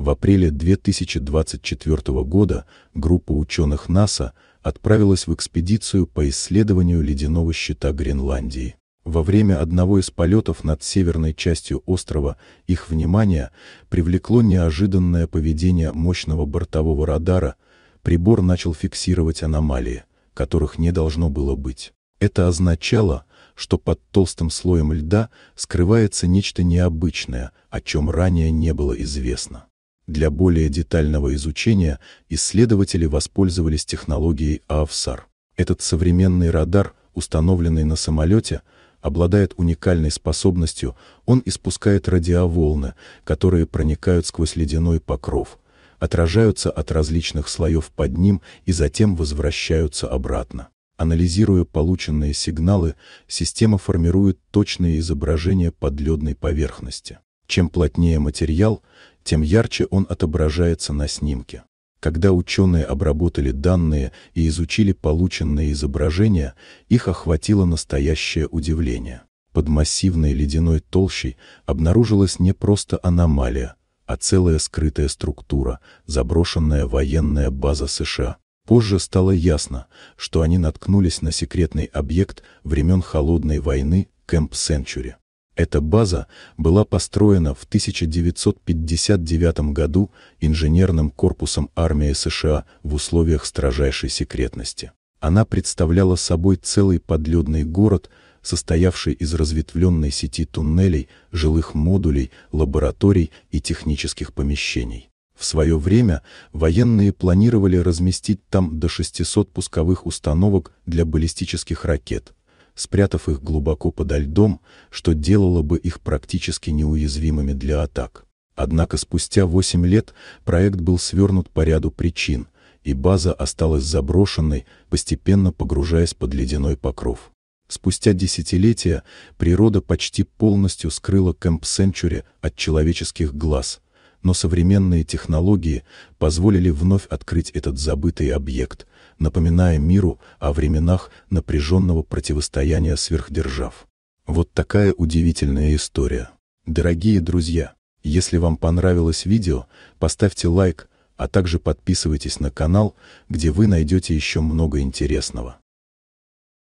В апреле 2024 года группа ученых НАСА отправилась в экспедицию по исследованию ледяного щита Гренландии. Во время одного из полетов над северной частью острова их внимание привлекло неожиданное поведение мощного бортового радара, прибор начал фиксировать аномалии, которых не должно было быть. Это означало, что под толстым слоем льда скрывается нечто необычное, о чем ранее не было известно. Для более детального изучения исследователи воспользовались технологией ААВСАР. Этот современный радар, установленный на самолете, обладает уникальной способностью, он испускает радиоволны, которые проникают сквозь ледяной покров, отражаются от различных слоев под ним и затем возвращаются обратно. Анализируя полученные сигналы, система формирует точные изображения подледной поверхности. Чем плотнее материал, тем ярче он отображается на снимке. Когда ученые обработали данные и изучили полученные изображения, их охватило настоящее удивление. Под массивной ледяной толщей обнаружилась не просто аномалия, а целая скрытая структура, заброшенная военная база США. Позже стало ясно, что они наткнулись на секретный объект времен Холодной войны Кэмп Сенчури. Эта база была построена в 1959 году инженерным корпусом армии США в условиях строжайшей секретности. Она представляла собой целый подледный город, состоявший из разветвленной сети туннелей, жилых модулей, лабораторий и технических помещений. В свое время военные планировали разместить там до 600 пусковых установок для баллистических ракет – спрятав их глубоко подо льдом, что делало бы их практически неуязвимыми для атак. Однако спустя 8 лет проект был свернут по ряду причин, и база осталась заброшенной, постепенно погружаясь под ледяной покров. Спустя десятилетия природа почти полностью скрыла Кэмп Сенчури от человеческих глаз – но современные технологии позволили вновь открыть этот забытый объект, напоминая миру о временах напряженного противостояния сверхдержав. Вот такая удивительная история. Дорогие друзья, если вам понравилось видео, поставьте лайк, а также подписывайтесь на канал, где вы найдете еще много интересного.